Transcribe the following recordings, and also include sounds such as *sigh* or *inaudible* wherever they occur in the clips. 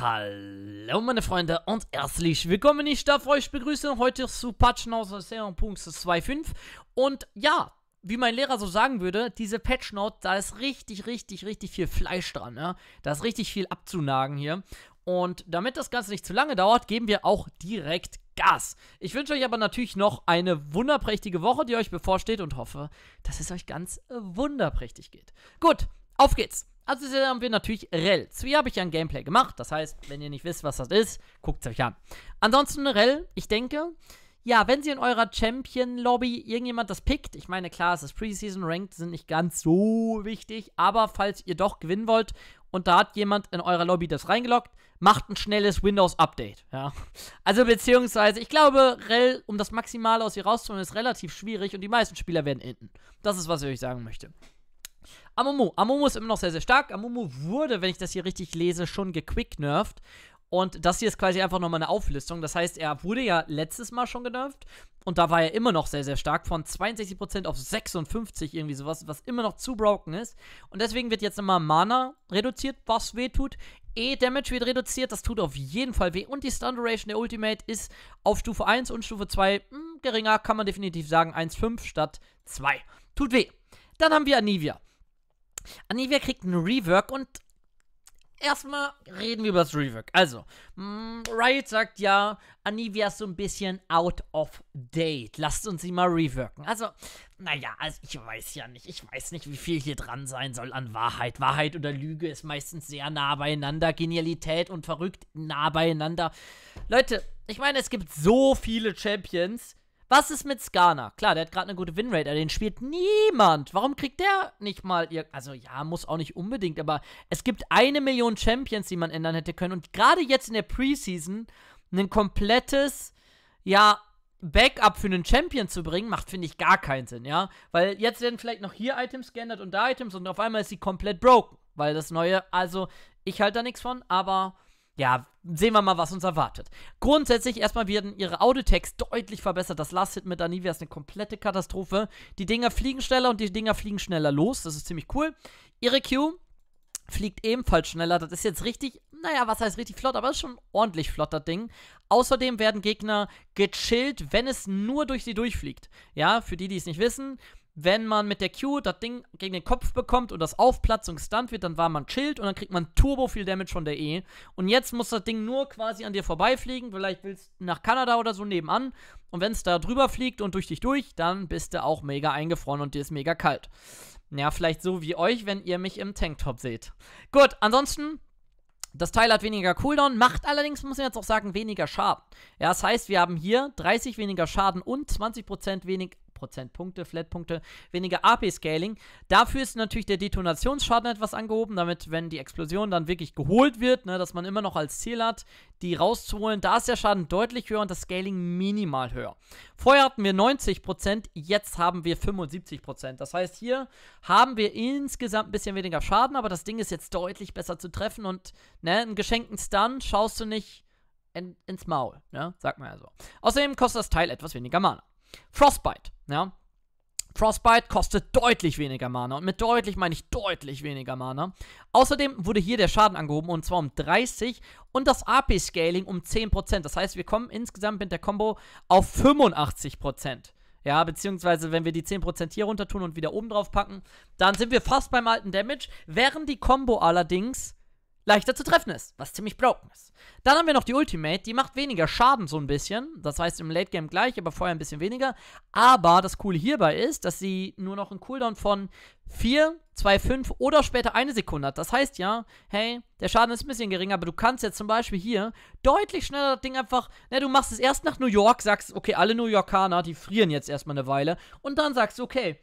Hallo meine Freunde und herzlich willkommen, ich darf euch begrüßen heute zu Patch 2.25 und ja, wie mein Lehrer so sagen würde, diese Patchnote, da ist richtig, richtig, richtig viel Fleisch dran, ja? da ist richtig viel abzunagen hier und damit das Ganze nicht zu lange dauert, geben wir auch direkt Gas. Ich wünsche euch aber natürlich noch eine wunderprächtige Woche, die euch bevorsteht und hoffe, dass es euch ganz äh, wunderprächtig geht. Gut, auf geht's! Also hier haben wir natürlich REL. Zwie habe ich ja ein Gameplay gemacht. Das heißt, wenn ihr nicht wisst, was das ist, guckt es euch an. Ansonsten REL, ich denke, ja, wenn sie in eurer Champion-Lobby irgendjemand das pickt, ich meine, klar, es ist Preseason Ranked, sind nicht ganz so wichtig, aber falls ihr doch gewinnen wollt und da hat jemand in eurer Lobby das reingeloggt, macht ein schnelles Windows-Update. Ja. Also beziehungsweise, ich glaube, Rel, um das Maximale aus ihr rauszuholen, ist relativ schwierig und die meisten Spieler werden enden. Das ist, was ich euch sagen möchte. Amumu. Amumu ist immer noch sehr, sehr stark. Amumu wurde, wenn ich das hier richtig lese, schon gequicknervt. Und das hier ist quasi einfach nochmal eine Auflistung. Das heißt, er wurde ja letztes Mal schon genervt. Und da war er immer noch sehr, sehr stark. Von 62% auf 56% irgendwie sowas, was immer noch zu broken ist. Und deswegen wird jetzt nochmal Mana reduziert, was weh tut. E-Damage wird reduziert, das tut auf jeden Fall weh. Und die Stun Duration der Ultimate ist auf Stufe 1 und Stufe 2 mh, hm, geringer, kann man definitiv sagen. 1,5 statt 2. Tut weh. Dann haben wir Anivia. Anivia kriegt ein Rework und erstmal reden wir über das Rework. Also, mm, Riot sagt ja, Anivia ist so ein bisschen out of date. Lasst uns sie mal reworken. Also, naja, also ich weiß ja nicht. Ich weiß nicht, wie viel hier dran sein soll an Wahrheit. Wahrheit oder Lüge ist meistens sehr nah beieinander. Genialität und verrückt nah beieinander. Leute, ich meine, es gibt so viele Champions was ist mit Skana? Klar, der hat gerade eine gute Winrate, aber den spielt niemand. Warum kriegt der nicht mal ihr. Also ja, muss auch nicht unbedingt, aber es gibt eine Million Champions, die man ändern hätte können. Und gerade jetzt in der Preseason ein komplettes, ja, Backup für einen Champion zu bringen, macht, finde ich, gar keinen Sinn, ja. Weil jetzt werden vielleicht noch hier Items geändert und da Items und auf einmal ist sie komplett broken. Weil das neue, also ich halte da nichts von, aber ja, sehen wir mal, was uns erwartet. Grundsätzlich erstmal werden ihre audio Auditext deutlich verbessert. Das Last Hit mit Anivia ist eine komplette Katastrophe. Die Dinger fliegen schneller und die Dinger fliegen schneller los. Das ist ziemlich cool. Ihre Q fliegt ebenfalls schneller. Das ist jetzt richtig, naja, was heißt richtig flott, aber ist schon ordentlich flott, das Ding. Außerdem werden Gegner gechillt, wenn es nur durch sie durchfliegt. Ja, für die, die es nicht wissen, wenn man mit der Q das Ding gegen den Kopf bekommt und das aufplatzt und gestunt wird, dann war man chillt und dann kriegt man turbo viel Damage von der E. Und jetzt muss das Ding nur quasi an dir vorbeifliegen. Vielleicht willst du nach Kanada oder so nebenan. Und wenn es da drüber fliegt und durch dich durch, dann bist du auch mega eingefroren und dir ist mega kalt. Ja, vielleicht so wie euch, wenn ihr mich im Tanktop seht. Gut, ansonsten das Teil hat weniger Cooldown, macht allerdings, muss ich jetzt auch sagen, weniger Schaden. Ja, das heißt, wir haben hier 30 weniger Schaden und 20% wenig, Prozentpunkte, Flatpunkte, weniger AP-Scaling. Dafür ist natürlich der Detonationsschaden etwas angehoben, damit, wenn die Explosion dann wirklich geholt wird, ne, dass man immer noch als Ziel hat, die rauszuholen. Da ist der Schaden deutlich höher und das Scaling minimal höher. Vorher hatten wir 90%, jetzt haben wir 75%. Das heißt, hier haben wir insgesamt ein bisschen weniger Schaden, aber das Ding ist jetzt deutlich besser zu treffen und ne, einen geschenkten Stun schaust du nicht in, ins Maul, ne? Sag mal ja so. Außerdem kostet das Teil etwas weniger Mana. Frostbite. Ja. Frostbite kostet deutlich weniger Mana. Und mit deutlich meine ich deutlich weniger Mana. Außerdem wurde hier der Schaden angehoben und zwar um 30 und das AP-Scaling um 10%. Das heißt, wir kommen insgesamt mit der Combo auf 85%. Ja, beziehungsweise wenn wir die 10% hier runter tun und wieder oben drauf packen, dann sind wir fast beim alten Damage. Während die Combo allerdings leichter zu treffen ist, was ziemlich broken ist. Dann haben wir noch die Ultimate, die macht weniger Schaden so ein bisschen, das heißt im Late Game gleich, aber vorher ein bisschen weniger. Aber das Coole hierbei ist, dass sie nur noch einen Cooldown von 4, 2, 5 oder später eine Sekunde hat. Das heißt ja, hey, der Schaden ist ein bisschen geringer, aber du kannst jetzt zum Beispiel hier deutlich schneller das Ding einfach, ne, du machst es erst nach New York, sagst, okay, alle New Yorkaner, die frieren jetzt erstmal eine Weile und dann sagst du, okay,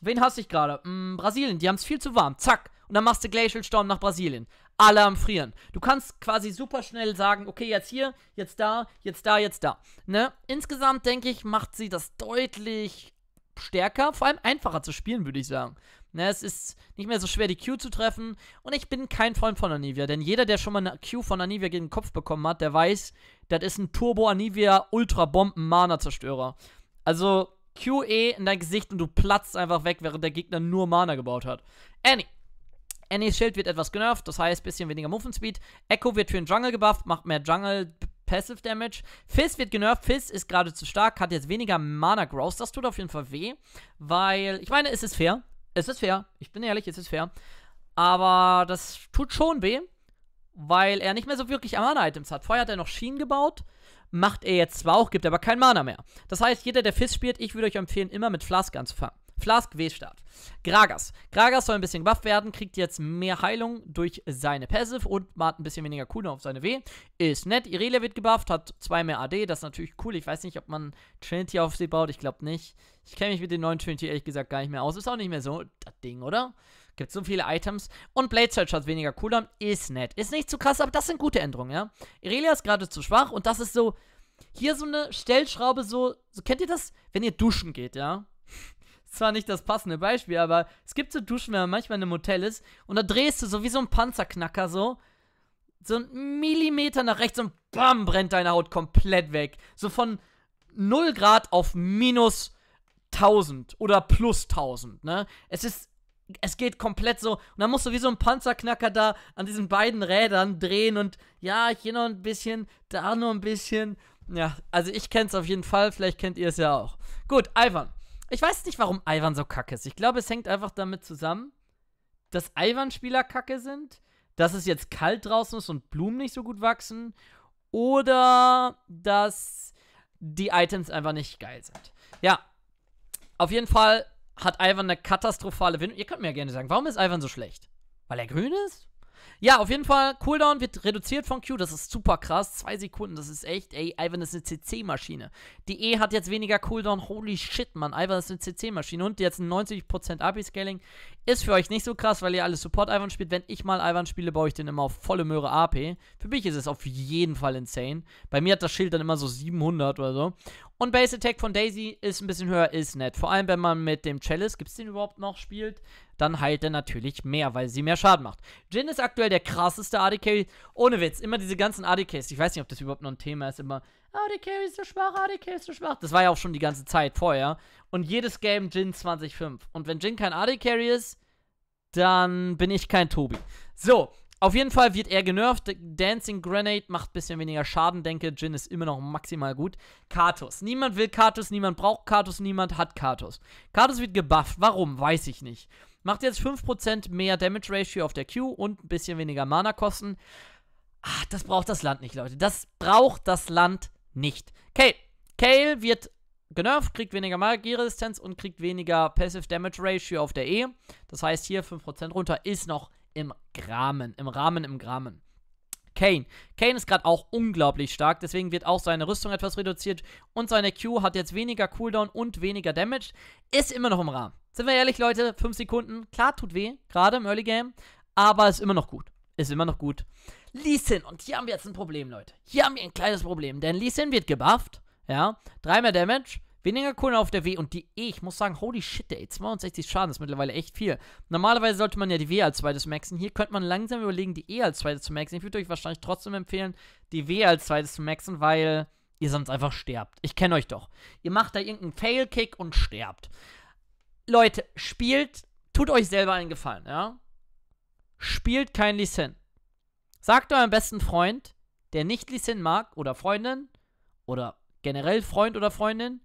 wen hasse ich gerade? Hm, Brasilien, die haben es viel zu warm, zack und dann machst du Glacial Storm nach Brasilien. Alle am Frieren. Du kannst quasi super schnell sagen, okay, jetzt hier, jetzt da, jetzt da, jetzt da. Ne? Insgesamt, denke ich, macht sie das deutlich stärker, vor allem einfacher zu spielen, würde ich sagen. Ne, es ist nicht mehr so schwer, die Q zu treffen. Und ich bin kein Freund von Anivia, denn jeder, der schon mal eine Q von Anivia gegen den Kopf bekommen hat, der weiß, das ist ein Turbo Anivia Ultra Bomben Mana Zerstörer. Also QE in dein Gesicht und du platzt einfach weg, während der Gegner nur Mana gebaut hat. Annie, Annies Schild wird etwas genervt, das heißt bisschen weniger Movement Speed. Echo wird für den Jungle gebufft, macht mehr Jungle Passive Damage. Fizz wird genervt, Fizz ist gerade zu stark, hat jetzt weniger Mana Growth. Das tut auf jeden Fall weh, weil ich meine, es ist fair. Es ist fair. Ich bin ehrlich, es ist fair. Aber das tut schon weh, weil er nicht mehr so wirklich Mana-Items hat. Vorher hat er noch Schienen gebaut macht er jetzt zwar auch, gibt aber kein Mana mehr. Das heißt, jeder, der Fizz spielt, ich würde euch empfehlen, immer mit Flask anzufangen. Flask W-Start. Gragas. Gragas soll ein bisschen gebufft werden, kriegt jetzt mehr Heilung durch seine Passive und macht ein bisschen weniger Cooldown auf seine W. Ist nett. Irelia wird gebufft, hat zwei mehr AD, das ist natürlich cool. Ich weiß nicht, ob man Trinity auf sie baut, ich glaube nicht. Ich kenne mich mit den neuen Trinity ehrlich gesagt gar nicht mehr aus. Ist auch nicht mehr so das Ding, oder? Gibt so viele Items. Und Blade Search hat weniger Cooldown, ist nett. Ist nicht zu krass, aber das sind gute Änderungen, ja? Irelia ist gerade zu schwach und das ist so... Hier so eine Stellschraube, so, so kennt ihr das, wenn ihr duschen geht, ja? zwar nicht das passende Beispiel, aber es gibt so Duschen, wenn man manchmal in einem Hotel ist und da drehst du so wie so ein Panzerknacker so. So einen Millimeter nach rechts und bam, brennt deine Haut komplett weg. So von 0 Grad auf minus 1000 oder plus 1000, ne? Es ist es geht komplett so. Und dann musst du wie so ein Panzerknacker da an diesen beiden Rädern drehen und ja, hier noch ein bisschen, da noch ein bisschen. Ja, also ich kenn's auf jeden Fall, vielleicht kennt ihr es ja auch. Gut, Ivan, ich weiß nicht, warum Ivan so kacke ist. Ich glaube, es hängt einfach damit zusammen, dass Ivan-Spieler kacke sind, dass es jetzt kalt draußen ist und Blumen nicht so gut wachsen oder dass die Items einfach nicht geil sind. Ja, auf jeden Fall hat Ivan eine katastrophale Windung. Ihr könnt mir ja gerne sagen, warum ist Ivan so schlecht? Weil er grün ist? Ja, auf jeden Fall, Cooldown wird reduziert von Q, das ist super krass. Zwei Sekunden, das ist echt, ey, Ivan ist eine CC-Maschine. Die E hat jetzt weniger Cooldown, holy shit, Mann, Ivan ist eine CC-Maschine und jetzt 90% AP-Scaling. Ist für euch nicht so krass, weil ihr alle Support-Ivan spielt. Wenn ich mal Ivan spiele, baue ich den immer auf volle Möhre AP. Für mich ist es auf jeden Fall insane. Bei mir hat das Schild dann immer so 700 oder so. Und Base Attack von Daisy ist ein bisschen höher, ist nett. Vor allem, wenn man mit dem Chalice, gibt es den überhaupt noch, spielt dann heilt er natürlich mehr, weil sie mehr Schaden macht. Jin ist aktuell der krasseste AD-Carry. Ohne Witz, immer diese ganzen AD-Carries. Ich weiß nicht, ob das überhaupt noch ein Thema ist. Immer AD-Carry ist so schwach, AD-Carry ist so schwach. Das war ja auch schon die ganze Zeit vorher. Und jedes Game Jin 20-5. Und wenn Jin kein AD-Carry ist, dann bin ich kein Tobi. So, auf jeden Fall wird er genervt. Dancing Grenade macht ein bisschen weniger Schaden, denke. Jin ist immer noch maximal gut. Katos. Niemand will Katos, niemand braucht Katos, niemand hat Katos. Katos wird gebufft. Warum? Weiß ich nicht. Macht jetzt 5% mehr Damage Ratio auf der Q und ein bisschen weniger Mana-Kosten. Ah, das braucht das Land nicht, Leute. Das braucht das Land nicht. Kale. Kale wird genervt, kriegt weniger Magieresistenz und kriegt weniger Passive Damage Ratio auf der E. Das heißt, hier 5% runter ist noch im Rahmen. Im Rahmen, im Rahmen. Kane. Kane ist gerade auch unglaublich stark, deswegen wird auch seine Rüstung etwas reduziert und seine Q hat jetzt weniger Cooldown und weniger Damage. Ist immer noch im Rahmen. Sind wir ehrlich, Leute, 5 Sekunden, klar, tut weh, gerade im Early Game, aber ist immer noch gut. Ist immer noch gut. Lee Sin, und hier haben wir jetzt ein Problem, Leute. Hier haben wir ein kleines Problem, denn Lee Sin wird gebufft, ja, 3 mehr Damage Weniger Kohlen auf der W und die E, ich muss sagen, holy shit, ey, 62 Schaden ist mittlerweile echt viel. Normalerweise sollte man ja die W als zweites maxen. Hier könnte man langsam überlegen, die E als zweites zu maxen. Ich würde euch wahrscheinlich trotzdem empfehlen, die W als zweites zu maxen, weil ihr sonst einfach sterbt. Ich kenne euch doch. Ihr macht da irgendeinen Fail-Kick und sterbt. Leute, spielt, tut euch selber einen Gefallen, ja? Spielt kein Lee Sin. Sagt eurem besten Freund, der nicht Lee Sin mag, oder Freundin, oder generell Freund oder Freundin,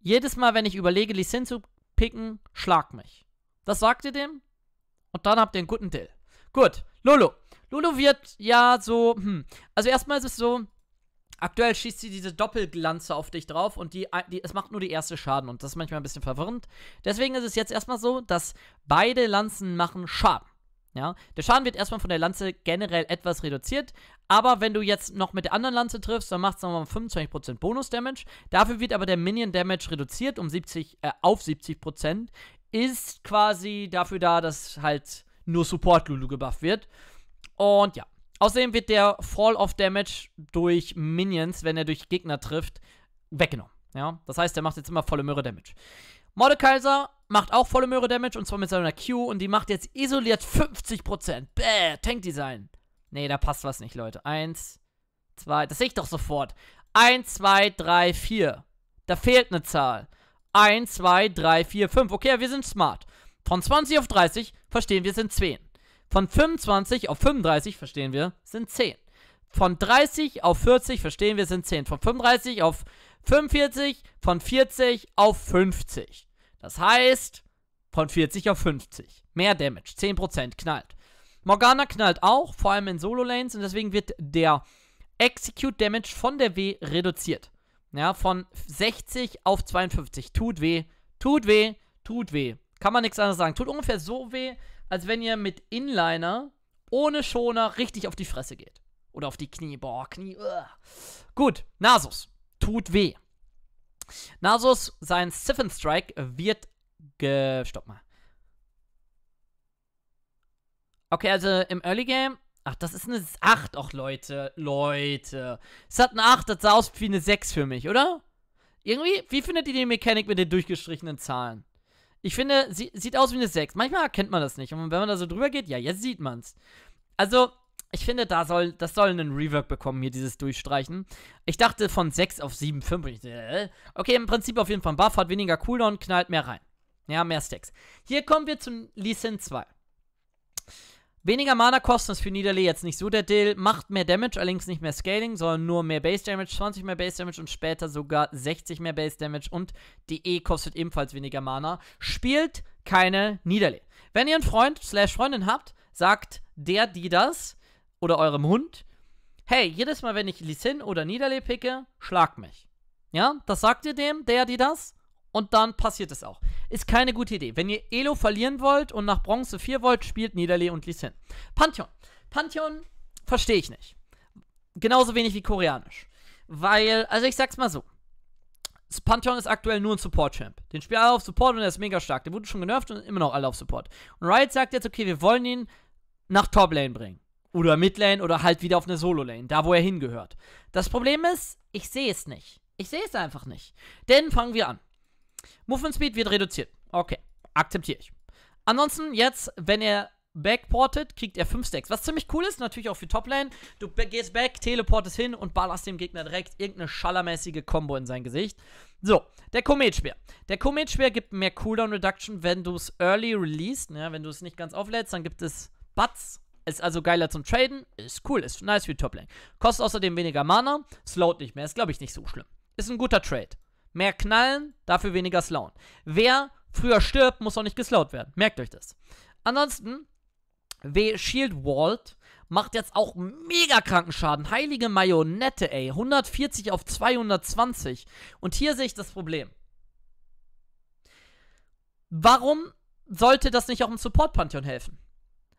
jedes Mal, wenn ich überlege, Lee Sin zu picken, schlag mich. Das sagt ihr dem und dann habt ihr einen guten Deal. Gut, Lolo. Lolo wird ja so, hm. Also erstmal ist es so, aktuell schießt sie diese Doppelglanze auf dich drauf und die, die, es macht nur die erste Schaden und das ist manchmal ein bisschen verwirrend. Deswegen ist es jetzt erstmal so, dass beide Lanzen machen Schaden. Ja, der Schaden wird erstmal von der Lanze generell etwas reduziert, aber wenn du jetzt noch mit der anderen Lanze triffst, dann machst du nochmal 25% Bonus-Damage. Dafür wird aber der Minion-Damage reduziert um 70, äh, auf 70%. Ist quasi dafür da, dass halt nur Support-Lulu gebufft wird. Und ja. Außerdem wird der Fall-Off-Damage durch Minions, wenn er durch Gegner trifft, weggenommen. Ja, das heißt, er macht jetzt immer volle Möhre Damage. Mordekaiser macht auch volle Möhre Damage und zwar mit seiner Q und die macht jetzt isoliert 50%. Bäh, Tank Design. Nee, da passt was nicht, Leute. Eins, zwei, das sehe ich doch sofort. Eins, zwei, drei, vier. Da fehlt eine Zahl. Eins, zwei, drei, vier, fünf. Okay, wir sind smart. Von 20 auf 30 verstehen wir sind 10. Von 25 auf 35 verstehen wir sind 10. Von 30 auf 40 verstehen wir sind 10. Von 35 auf 45 von 40 auf 50. Das heißt, von 40 auf 50. Mehr Damage, 10% knallt. Morgana knallt auch, vor allem in Solo-Lanes und deswegen wird der Execute-Damage von der W reduziert. Ja, von 60 auf 52. Tut weh, tut weh, tut weh. Kann man nichts anderes sagen. Tut ungefähr so weh, als wenn ihr mit Inliner ohne Schoner richtig auf die Fresse geht. Oder auf die Knie. Boah, Knie. Uah. Gut, Nasus tut weh. Nasus, sein Siphon Strike wird ge... Stopp mal. Okay, also im Early Game... Ach, das ist eine 8. Och, Leute. Leute. Es hat eine 8, das sah aus wie eine 6 für mich, oder? Irgendwie, wie findet ihr die Mechanik mit den durchgestrichenen Zahlen? Ich finde, sie sieht aus wie eine 6. Manchmal erkennt man das nicht. Und wenn man da so drüber geht, ja, jetzt sieht man es. Also, ich finde, da soll, das soll einen Rework bekommen, hier dieses Durchstreichen. Ich dachte von 6 auf 7, 5. Äh? Okay, im Prinzip auf jeden Fall ein Buff, hat weniger Cooldown, knallt mehr rein. Ja, mehr Stacks. Hier kommen wir zum Lee Sin 2. Weniger Mana kosten ist für Niederlee jetzt nicht so der Deal. Macht mehr Damage, allerdings nicht mehr Scaling, sondern nur mehr Base Damage, 20 mehr Base Damage und später sogar 60 mehr Base Damage. Und die E kostet ebenfalls weniger Mana. Spielt keine Niederlee. Wenn ihr einen Freund slash Freundin habt, sagt der, die das, oder eurem Hund, hey, jedes Mal, wenn ich Lisin oder Niederle picke, schlag mich. Ja, das sagt ihr dem, der, die das. Und dann passiert es auch. Ist keine gute Idee. Wenn ihr Elo verlieren wollt und nach Bronze 4 wollt, spielt Niederle und Lisin. Pantheon. Pantheon verstehe ich nicht. Genauso wenig wie Koreanisch. Weil, also ich sag's mal so. Pantheon ist aktuell nur ein Support-Champ. Den spielen alle auf Support und er ist mega stark. Der wurde schon genervt und immer noch alle auf Support. Und Riot sagt jetzt, okay, wir wollen ihn nach Top-Lane bringen. Oder Midlane oder halt wieder auf eine Solo-Lane, da wo er hingehört. Das Problem ist, ich sehe es nicht. Ich sehe es einfach nicht. Denn fangen wir an. Movement Speed wird reduziert. Okay, akzeptiere ich. Ansonsten jetzt, wenn er backportet, kriegt er 5 Stacks. Was ziemlich cool ist, natürlich auch für Toplane. Du gehst back, teleportest hin und ballerst dem Gegner direkt irgendeine schallermäßige Combo in sein Gesicht. So, der Kometschwer. Der Kometschwer gibt mehr Cooldown Reduction, wenn du es early released. Ja, ne, wenn du es nicht ganz auflädst, dann gibt es Butts ist also geiler zum Traden. Ist cool, ist nice für Toplane. Kostet außerdem weniger Mana, slowt nicht mehr. Ist, glaube ich, nicht so schlimm. Ist ein guter Trade. Mehr knallen, dafür weniger slowen. Wer früher stirbt, muss auch nicht geslowt werden. Merkt euch das. Ansonsten, W Shield Walt macht jetzt auch mega kranken Schaden. Heilige Marionette, ey. 140 auf 220. Und hier sehe ich das Problem. Warum sollte das nicht auch im Support-Pantheon helfen?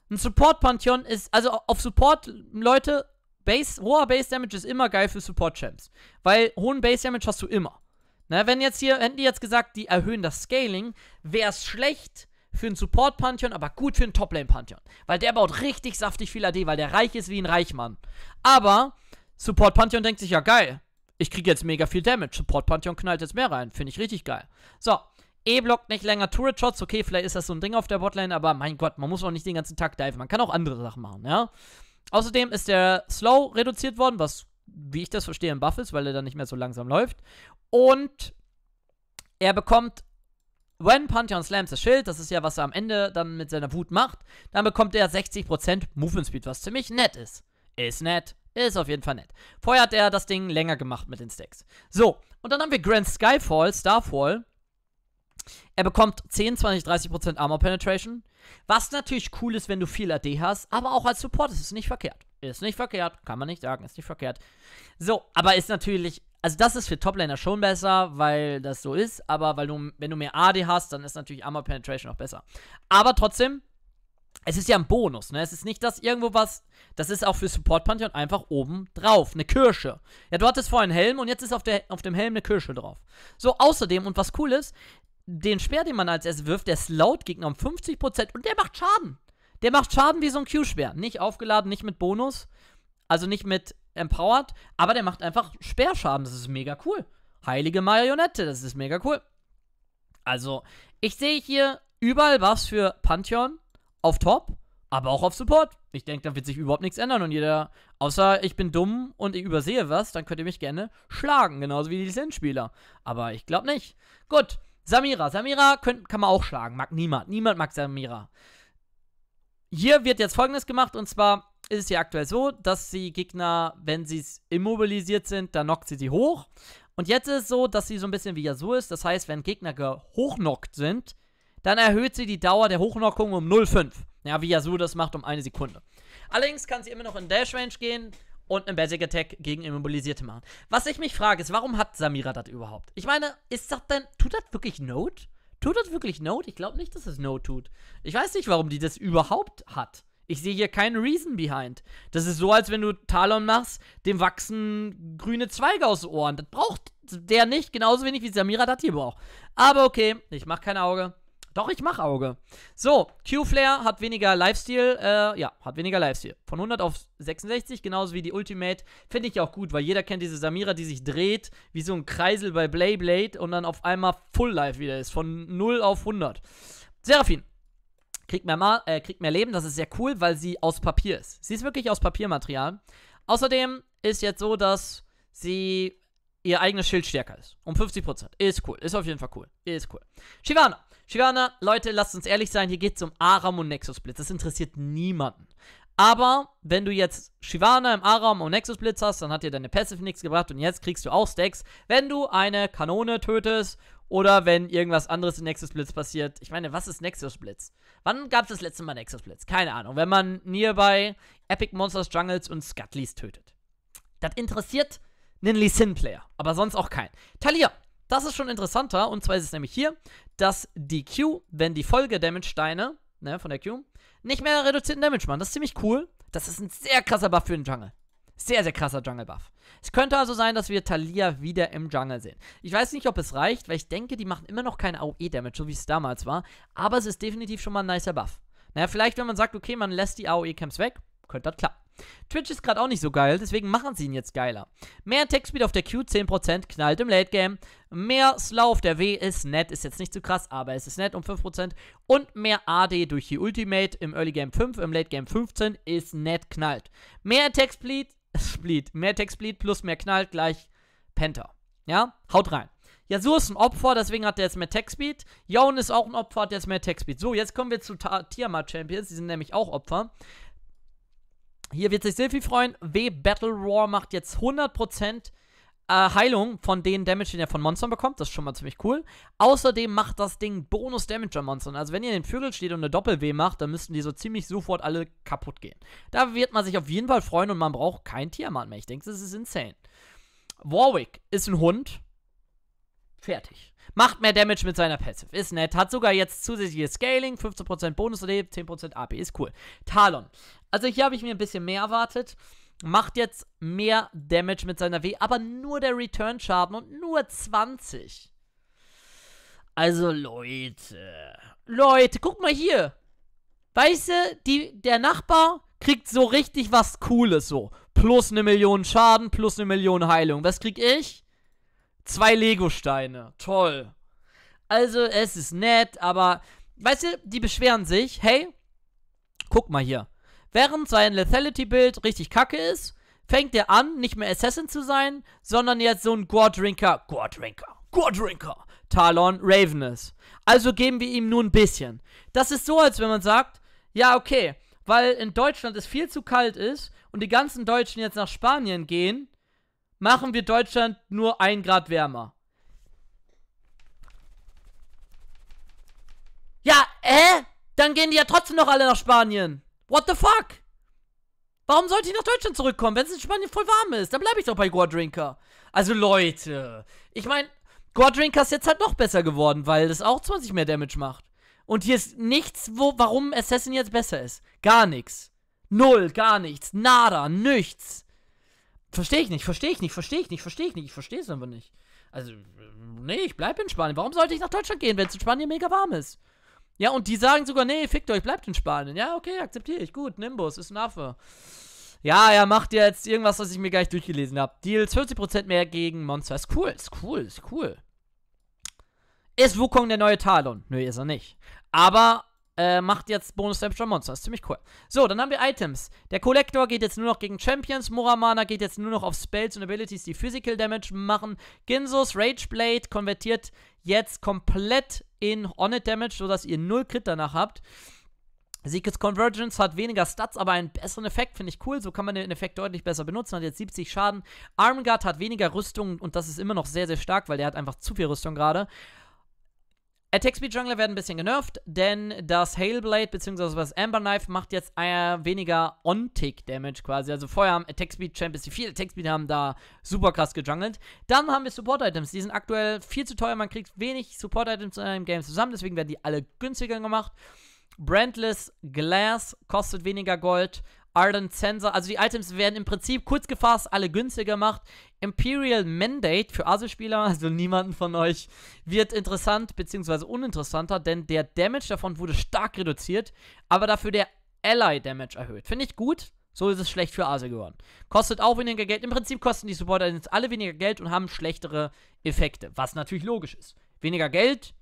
Ein Support-Pantheon ist, also auf Support, Leute, Base, hoher Base-Damage ist immer geil für Support-Champs. Weil hohen Base-Damage hast du immer. Na, ne, wenn jetzt hier, hätten die jetzt gesagt, die erhöhen das Scaling, wäre es schlecht für einen Support-Pantheon, aber gut für einen Top-Lane-Pantheon. Weil der baut richtig saftig viel AD, weil der reich ist wie ein Reichmann. Aber Support-Pantheon denkt sich, ja geil, ich kriege jetzt mega viel Damage. Support-Pantheon knallt jetzt mehr rein, finde ich richtig geil. So, E-Block nicht länger, Turret Shots, okay, vielleicht ist das so ein Ding auf der Botlane, aber mein Gott, man muss auch nicht den ganzen Tag diven, man kann auch andere Sachen machen, ja. Außerdem ist der Slow reduziert worden, was, wie ich das verstehe, ein Buff ist, weil er dann nicht mehr so langsam läuft. Und er bekommt, wenn Pantheon slams das Schild, das ist ja, was er am Ende dann mit seiner Wut macht, dann bekommt er 60% Movement Speed, was ziemlich nett ist. Ist nett, ist auf jeden Fall nett. Vorher hat er das Ding länger gemacht mit den Stacks. So, und dann haben wir Grand Skyfall, Starfall. Er bekommt 10, 20, 30% Armor Penetration. Was natürlich cool ist, wenn du viel AD hast, aber auch als Support ist es nicht verkehrt. Ist nicht verkehrt, kann man nicht sagen, ist nicht verkehrt. So, aber ist natürlich, also das ist für Toplaner schon besser, weil das so ist, aber weil du, wenn du mehr AD hast, dann ist natürlich Armor Penetration auch besser. Aber trotzdem, es ist ja ein Bonus, ne? Es ist nicht das irgendwo was, das ist auch für Support Pantheon einfach oben drauf, eine Kirsche. Ja, du hattest vorher einen Helm und jetzt ist auf, der, auf dem Helm eine Kirsche drauf. So, außerdem, und was cool ist, den Speer, den man als S wirft, der slowt Gegner um 50% und der macht Schaden. Der macht Schaden wie so ein Q-Speer. Nicht aufgeladen, nicht mit Bonus, also nicht mit Empowered, aber der macht einfach Speerschaden. Das ist mega cool. Heilige Marionette, das ist mega cool. Also, ich sehe hier überall was für Pantheon auf Top, aber auch auf Support. Ich denke, da wird sich überhaupt nichts ändern und jeder, außer ich bin dumm und ich übersehe was, dann könnt ihr mich gerne schlagen, genauso wie die Sinnspieler. Aber ich glaube nicht. Gut, Samira. Samira könnt, kann man auch schlagen. Mag niemand. Niemand mag Samira. Hier wird jetzt folgendes gemacht und zwar ist es ja aktuell so, dass die Gegner, wenn sie immobilisiert sind, dann knockt sie sie hoch. Und jetzt ist es so, dass sie so ein bisschen wie Yasuo ist. Das heißt, wenn Gegner hochknockt sind, dann erhöht sie die Dauer der Hochnockung um 0,5. Ja, wie Yasuo das macht um eine Sekunde. Allerdings kann sie immer noch in Dash-Range gehen und einen Basic Attack gegen Immobilisierte machen. Was ich mich frage, ist, warum hat Samira das überhaupt? Ich meine, ist das denn, tut das wirklich Note? Tut das wirklich Note? Ich glaube nicht, dass es Note tut. Ich weiß nicht, warum die das überhaupt hat. Ich sehe hier keinen Reason behind. Das ist so, als wenn du Talon machst, dem wachsen grüne Zweige aus den Ohren. Das braucht der nicht, genauso wenig wie Samira das hier braucht. Aber okay, ich mache kein Auge. Doch, ich mach Auge. So, Q-Flare hat weniger Lifestyle. Äh, ja, hat weniger Lifestyle. Von 100 auf 66, genauso wie die Ultimate. Finde ich auch gut, weil jeder kennt diese Samira, die sich dreht, wie so ein Kreisel bei Blayblade und dann auf einmal Full Life wieder ist. Von 0 auf 100. Seraphine. Kriegt mehr, Mal, äh, kriegt mehr Leben, das ist sehr cool, weil sie aus Papier ist. Sie ist wirklich aus Papiermaterial. Außerdem ist jetzt so, dass sie ihr eigenes Schild stärker ist. Um 50%. Ist cool. Ist auf jeden Fall cool. Ist cool. Shivana Shivana, Leute, lasst uns ehrlich sein, hier geht es um Aram und Nexus Blitz. Das interessiert niemanden. Aber wenn du jetzt Shivana im Aram und Nexus Blitz hast, dann hat dir deine Passive nichts gebracht und jetzt kriegst du auch Stacks, wenn du eine Kanone tötest oder wenn irgendwas anderes in Nexus Blitz passiert. Ich meine, was ist Nexus Blitz? Wann gab es das letzte Mal Nexus Blitz? Keine Ahnung. Wenn man nearby Epic Monsters Jungles und Scuttleys tötet. Das interessiert einen Lee Sin Player, aber sonst auch keinen. Talia, das ist schon interessanter, und zwar ist es nämlich hier, dass die Q, wenn die Folge-Damage-Steine, ne, von der Q, nicht mehr reduzierten Damage machen. Das ist ziemlich cool. Das ist ein sehr krasser Buff für den Jungle. Sehr, sehr krasser Jungle-Buff. Es könnte also sein, dass wir Talia wieder im Jungle sehen. Ich weiß nicht, ob es reicht, weil ich denke, die machen immer noch keinen AOE-Damage, so wie es damals war. Aber es ist definitiv schon mal ein nicer Buff. Naja, vielleicht, wenn man sagt, okay, man lässt die AOE-Camps weg, könnte das klappen. Twitch ist gerade auch nicht so geil, deswegen machen sie ihn jetzt geiler. Mehr Attack Speed auf der Q, 10%, knallt im Late Game. Mehr Slow auf der W ist nett, ist jetzt nicht zu so krass, aber es ist nett um 5%. Und mehr AD durch die Ultimate im Early Game 5, im Late Game 15 ist nett, knallt. Mehr Attack *laughs* Speed, Split, mehr Attack Speed plus mehr knallt gleich Penta. Ja, haut rein. Yasuo ist ein Opfer, deswegen hat er jetzt mehr attack Speed. Yawn ist auch ein Opfer, hat jetzt mehr attack Speed. So, jetzt kommen wir zu Tiamat Champions, die sind nämlich auch Opfer. Hier wird sich Silphi freuen. W Battle Roar macht jetzt 100% äh, Heilung von den Damage, den er von Monstern bekommt. Das ist schon mal ziemlich cool. Außerdem macht das Ding Bonus Damage an Monstern. Also wenn ihr in den Vögel steht und eine Doppel-W macht, dann müssten die so ziemlich sofort alle kaputt gehen. Da wird man sich auf jeden Fall freuen und man braucht kein Tiamat mehr. Ich denke, das ist insane. Warwick ist ein Hund. Fertig. Macht mehr Damage mit seiner Passive. Ist nett. Hat sogar jetzt zusätzliches Scaling, 15% Bonus erlebt, 10% AP. Ist cool. Talon. Also hier habe ich mir ein bisschen mehr erwartet. Macht jetzt mehr Damage mit seiner W, aber nur der Return-Schaden und nur 20. Also Leute. Leute, guck mal hier. Weißt du, die, der Nachbar kriegt so richtig was Cooles so. Plus eine Million Schaden, plus eine Million Heilung. Was krieg ich? Zwei Lego-Steine. Toll. Also, es ist nett, aber, weißt du, die beschweren sich, hey, guck mal hier. Während sein Lethality-Bild richtig kacke ist, fängt er an, nicht mehr Assassin zu sein, sondern jetzt so ein Gordrinker, Gordrinker, Gordrinker, Talon Raven ist. Also geben wir ihm nur ein bisschen. Das ist so, als wenn man sagt, ja, okay, weil in Deutschland es viel zu kalt ist und die ganzen Deutschen jetzt nach Spanien gehen, machen wir Deutschland nur ein Grad wärmer. Ja, Äh? Dann gehen die ja trotzdem noch alle nach Spanien. What the fuck? Warum sollte ich nach Deutschland zurückkommen, wenn es in Spanien voll warm ist? Dann bleibe ich doch bei Gordrinker. Also Leute, ich meine, Gordrinker ist jetzt halt noch besser geworden, weil das auch 20 mehr Damage macht. Und hier ist nichts, wo, warum Assassin jetzt besser ist. Gar nichts. Null, gar nichts. Nada, nichts. Verstehe ich nicht, verstehe ich nicht, verstehe ich nicht, verstehe ich nicht, ich verstehe es einfach nicht. Also, nee, ich bleibe in Spanien. Warum sollte ich nach Deutschland gehen, wenn es in Spanien mega warm ist? Ja, und die sagen sogar, nee, fickt euch, bleibt in Spanien. Ja, okay, akzeptiere ich. Gut, Nimbus ist ein Affe. Ja, er macht jetzt irgendwas, was ich mir gleich durchgelesen habe. Deals 40% mehr gegen Monster. Ist cool, ist cool, ist cool. Ist Wukong der neue Talon? Nö, ist er nicht. Aber äh, macht jetzt Bonus Damage an Monster. Ist ziemlich cool. So, dann haben wir Items. Der Collector geht jetzt nur noch gegen Champions. Muramana geht jetzt nur noch auf Spells und Abilities, die Physical Damage machen. Ginsos Rageblade konvertiert jetzt komplett in Honest Damage, sodass ihr null Crit danach habt. Secrets Convergence hat weniger Stats, aber einen besseren Effekt, finde ich cool. So kann man den Effekt deutlich besser benutzen. Hat jetzt 70 Schaden. Armguard hat weniger Rüstung und das ist immer noch sehr, sehr stark, weil der hat einfach zu viel Rüstung gerade. Attack-Speed-Jungler werden ein bisschen genervt, denn das Hailblade bzw. das Amber Knife macht jetzt eher äh, weniger On-Tick-Damage quasi. Also vorher haben Attack-Speed-Champions, die viel Attack-Speed haben, da super krass gejungelt. Dann haben wir Support-Items. Die sind aktuell viel zu teuer. Man kriegt wenig Support-Items in einem Game zusammen, deswegen werden die alle günstiger gemacht. Brandless Glass kostet weniger Gold Arden Sensor. Also die Items werden im Prinzip kurz gefasst, alle günstiger gemacht. Imperial Mandate für Asus-Spieler, *laughs* also niemanden von euch, wird interessant bzw. uninteressanter, denn der Damage davon wurde stark reduziert, aber dafür der Ally-Damage erhöht. Finde ich gut. So ist es schlecht für Asus geworden. Kostet auch weniger Geld. Im Prinzip kosten die Supporter jetzt alle weniger Geld und haben schlechtere Effekte, was natürlich logisch ist. Weniger Geld,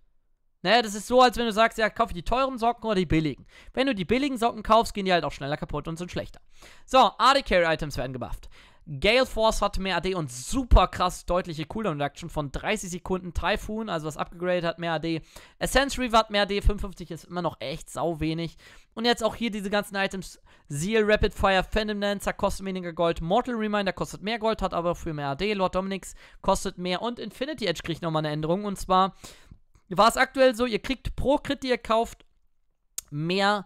Ne, das ist so, als wenn du sagst, ja, kauf die teuren Socken oder die billigen. Wenn du die billigen Socken kaufst, gehen die halt auch schneller kaputt und sind schlechter. So, AD Carry Items werden gebufft. Gale Force hat mehr AD und super krass deutliche Cooldown Reduction von 30 Sekunden. Typhoon, also was abgegradet hat, mehr AD. Essence Reaver hat mehr AD, 55 ist immer noch echt sau wenig. Und jetzt auch hier diese ganzen Items. Seal, Rapid Fire, Phantom Lancer kostet weniger Gold. Mortal Reminder kostet mehr Gold, hat aber für mehr AD. Lord Dominix kostet mehr. Und Infinity Edge kriegt nochmal eine Änderung. Und zwar war es aktuell so, ihr kriegt pro Crit, die ihr kauft, mehr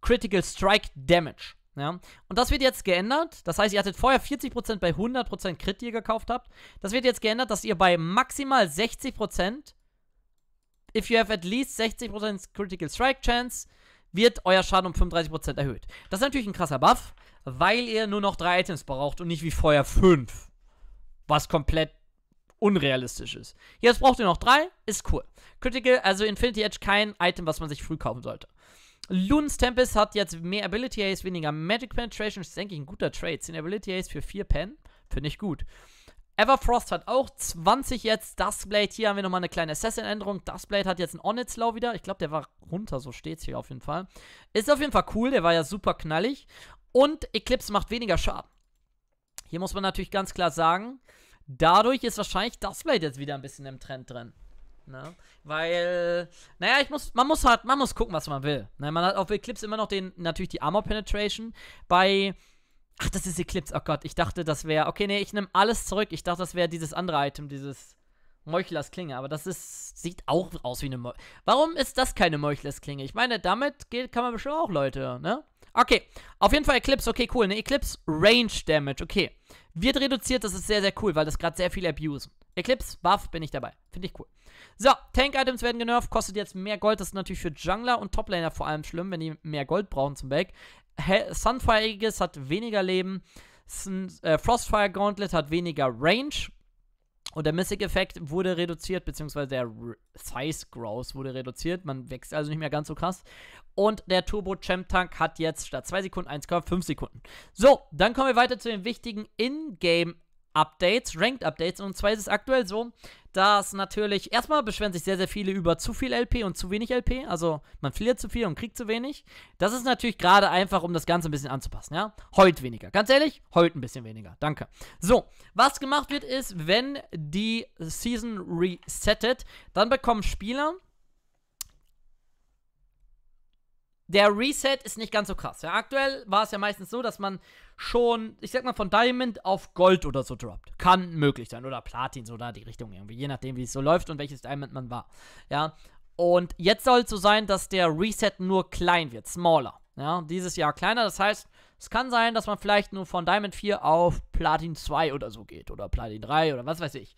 Critical Strike Damage. Ja? Und das wird jetzt geändert. Das heißt, ihr hattet vorher 40% bei 100% Crit, die ihr gekauft habt. Das wird jetzt geändert, dass ihr bei maximal 60%, if you have at least 60% Critical Strike Chance, wird euer Schaden um 35% erhöht. Das ist natürlich ein krasser Buff, weil ihr nur noch drei Items braucht und nicht wie vorher fünf. Was komplett unrealistisch ist. Jetzt braucht ihr noch drei, ist cool. Critical, also Infinity Edge, kein Item, was man sich früh kaufen sollte. Loons Tempest hat jetzt mehr Ability Ace, weniger Magic Penetration. Das ist, denke ich, ein guter Trade. 10 Ability Ace für 4 Pen. Finde ich gut. Everfrost hat auch 20 jetzt. Dustblade, hier haben wir nochmal eine kleine Assassin-Änderung. Dustblade hat jetzt einen Onnit-Slow wieder. Ich glaube, der war runter, so steht es hier auf jeden Fall. Ist auf jeden Fall cool, der war ja super knallig. Und Eclipse macht weniger Schaden. Hier muss man natürlich ganz klar sagen, Dadurch ist wahrscheinlich das Blade jetzt wieder ein bisschen im Trend drin. Ne? Weil, naja, ich muss, man muss halt, man muss gucken, was man will. Ne? Man hat auf Eclipse immer noch den, natürlich die Armor Penetration. Bei, ach, das ist Eclipse, oh Gott, ich dachte, das wäre, okay, nee, ich nehme alles zurück. Ich dachte, das wäre dieses andere Item, dieses Meuchlers Klinge, aber das ist, sieht auch aus wie eine Meuchlers. Warum ist das keine Meuchlers Klinge? Ich meine, damit geht, kann man bestimmt auch Leute, ne? Okay, auf jeden Fall Eclipse, okay, cool, ne? Eclipse Range Damage, okay. Wird reduziert, das ist sehr, sehr cool, weil das gerade sehr viel Abuse. Eclipse, Buff, bin ich dabei. Finde ich cool. So, Tank-Items werden genervt, kostet jetzt mehr Gold. Das ist natürlich für Jungler und Toplaner vor allem schlimm, wenn die mehr Gold brauchen zum Back. Sunfire Aegis hat weniger Leben. Äh, Frostfire Gauntlet hat weniger Range. Und der Mystic effekt wurde reduziert, beziehungsweise der Size-Growth wurde reduziert. Man wächst also nicht mehr ganz so krass. Und der Turbo-Champ-Tank hat jetzt statt 2 Sekunden 1,5 Sekunden. So, dann kommen wir weiter zu den wichtigen In-Game- Updates, Ranked Updates. Und zwar ist es aktuell so, dass natürlich erstmal beschweren sich sehr, sehr viele über zu viel LP und zu wenig LP. Also man verliert zu viel und kriegt zu wenig. Das ist natürlich gerade einfach, um das Ganze ein bisschen anzupassen, ja. Heult weniger. Ganz ehrlich, heute ein bisschen weniger. Danke. So, was gemacht wird, ist, wenn die Season resettet, dann bekommen Spieler. Der Reset ist nicht ganz so krass. Ja, aktuell war es ja meistens so, dass man schon, ich sag mal, von Diamond auf Gold oder so droppt. Kann möglich sein. Oder Platin, so da die Richtung irgendwie. Je nachdem, wie es so läuft und welches Diamond man war. Ja. Und jetzt soll es so sein, dass der Reset nur klein wird, smaller. Ja, dieses Jahr kleiner. Das heißt, es kann sein, dass man vielleicht nur von Diamond 4 auf Platin 2 oder so geht. Oder Platin 3 oder was weiß ich.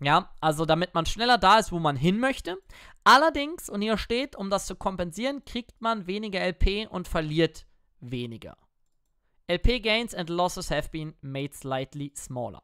Ja, also damit man schneller da ist, wo man hin möchte. Allerdings, und hier steht, um das zu kompensieren, kriegt man weniger LP und verliert weniger. LP gains and losses have been made slightly smaller.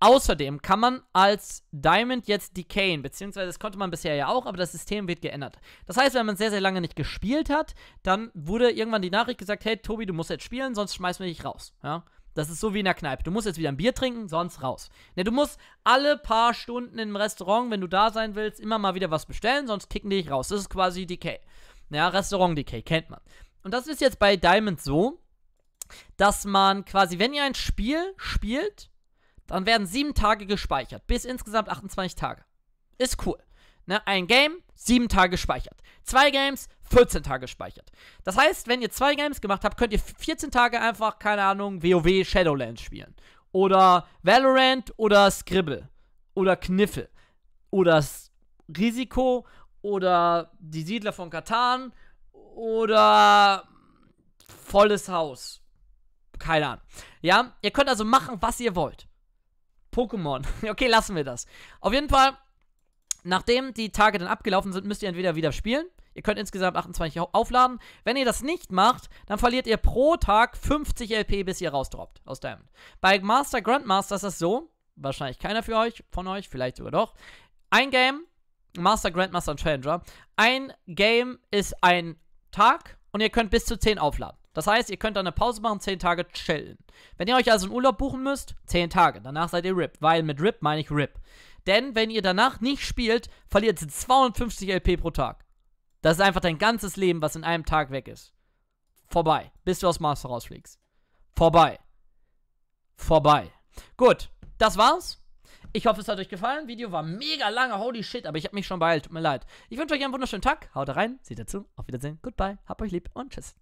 Außerdem kann man als Diamond jetzt decayen, beziehungsweise das konnte man bisher ja auch, aber das System wird geändert. Das heißt, wenn man sehr, sehr lange nicht gespielt hat, dann wurde irgendwann die Nachricht gesagt, hey Tobi, du musst jetzt spielen, sonst schmeißen wir dich raus. Ja? Das ist so wie in der Kneipe. Du musst jetzt wieder ein Bier trinken, sonst raus. Ne, du musst alle paar Stunden im Restaurant, wenn du da sein willst, immer mal wieder was bestellen, sonst kicken die dich raus. Das ist quasi Decay. Ja, Restaurant-Decay kennt man. Und das ist jetzt bei Diamond so, dass man quasi, wenn ihr ein Spiel spielt, dann werden sieben Tage gespeichert, bis insgesamt 28 Tage. Ist cool. Ne? Ein Game, sieben Tage gespeichert. Zwei Games, 14 Tage gespeichert. Das heißt, wenn ihr zwei Games gemacht habt, könnt ihr 14 Tage einfach, keine Ahnung, WoW Shadowlands spielen. Oder Valorant oder Scribble. Oder Kniffel. Oder S Risiko. Oder die Siedler von Katan. Oder volles Haus keine Ahnung. Ja, ihr könnt also machen, was ihr wollt. Pokémon. *laughs* Okay, lassen wir das. Auf jeden Fall, nachdem die Tage dann abgelaufen sind, müsst ihr entweder wieder spielen. Ihr könnt insgesamt 28 aufladen. Wenn ihr das nicht macht, dann verliert ihr pro Tag 50 LP, bis ihr rausdroppt aus Diamond. Bei Master Grandmaster ist das so, wahrscheinlich keiner für euch, von euch, vielleicht sogar doch. Ein Game, Master Grandmaster und Challenger, ein Game ist ein Tag und ihr könnt bis zu 10 aufladen. Das heißt, ihr könnt dann eine Pause machen, 10 Tage chillen. Wenn ihr euch also einen Urlaub buchen müsst, 10 Tage. Danach seid ihr RIP, weil mit RIP meine ich RIP. Denn wenn ihr danach nicht spielt, verliert ihr 250 LP pro Tag. Das ist einfach dein ganzes Leben, was in einem Tag weg ist. Vorbei, bis du aus Master rausfliegst. Vorbei. Vorbei. Gut, das war's. Ich hoffe, es hat euch gefallen. Video war mega lange. Holy shit, aber ich habe mich schon beeilt. Tut mir leid. Ich wünsche euch einen wunderschönen Tag. Haut rein, seht dazu. Auf Wiedersehen. Goodbye. Habt euch lieb und tschüss.